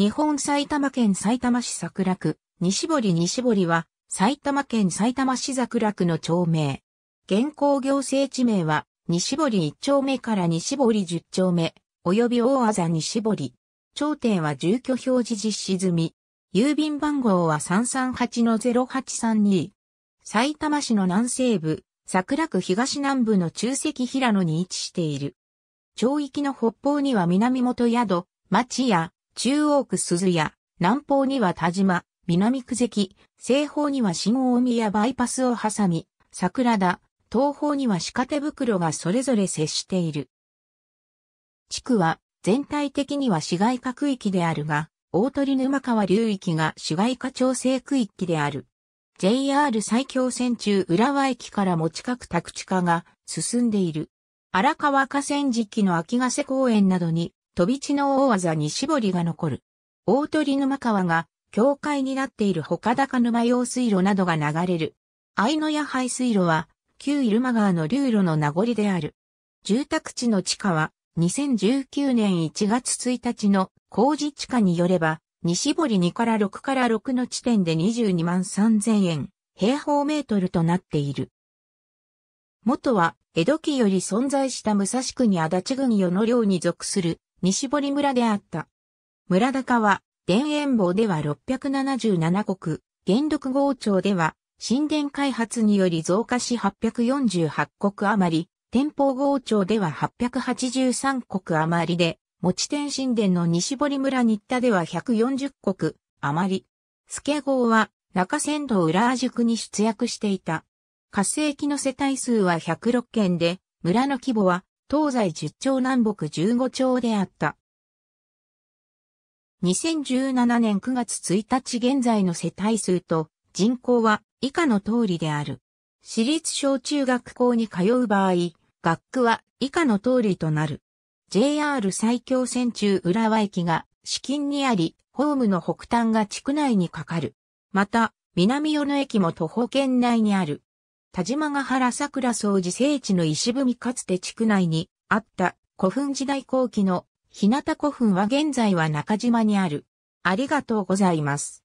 日本埼玉県埼玉市桜区、西堀西堀は、埼玉県埼玉市桜区の町名。現行行政地名は、西堀1丁目から西堀10丁目、及び大あ西堀。頂点は住居表示実施済み。郵便番号は338-0832。埼玉市の南西部、桜区東南部の中石平野に位置している。町域の北方には南本宿、町屋、中央区鈴屋、南方には田島、南区関、西方には新大宮バイパスを挟み、桜田、東方には鹿手袋がそれぞれ接している。地区は全体的には市街化区域であるが、大鳥沼川流域が市街化調整区域である。JR 埼京線中浦和駅からも近く宅地化が進んでいる。荒川河川敷の秋ヶ瀬公園などに飛び地の大技に絞りが残る。大鳥沼川が境界になっている他高沼用水路などが流れる。愛の屋排水路は、旧入間川の流路の名残である。住宅地の地下は、2019年1月1日の工事地下によれば、西堀2から6から6の地点で22万3000円、平方メートルとなっている。元は、江戸期より存在した武蔵国足立郡与野領に属する西堀村であった。村高は、田園坊では677国、元禄豪町では、神殿開発により増加し848国余り、天保豪町では883国余りで、持ち天神殿の西堀村新田では140国余り。助号は中仙道浦和宿に出役していた。活性期の世帯数は106件で、村の規模は東西10町南北15町であった。2017年9月1日現在の世帯数と人口は以下の通りである。私立小中学校に通う場合、学区は以下の通りとなる。JR 埼京線中浦和駅が至近にあり、ホームの北端が地区内にかかる。また、南与野駅も徒歩圏内にある。田島ヶ原桜掃除聖地の石踏みかつて地区内にあった古墳時代後期の日向古墳は現在は中島にある。ありがとうございます。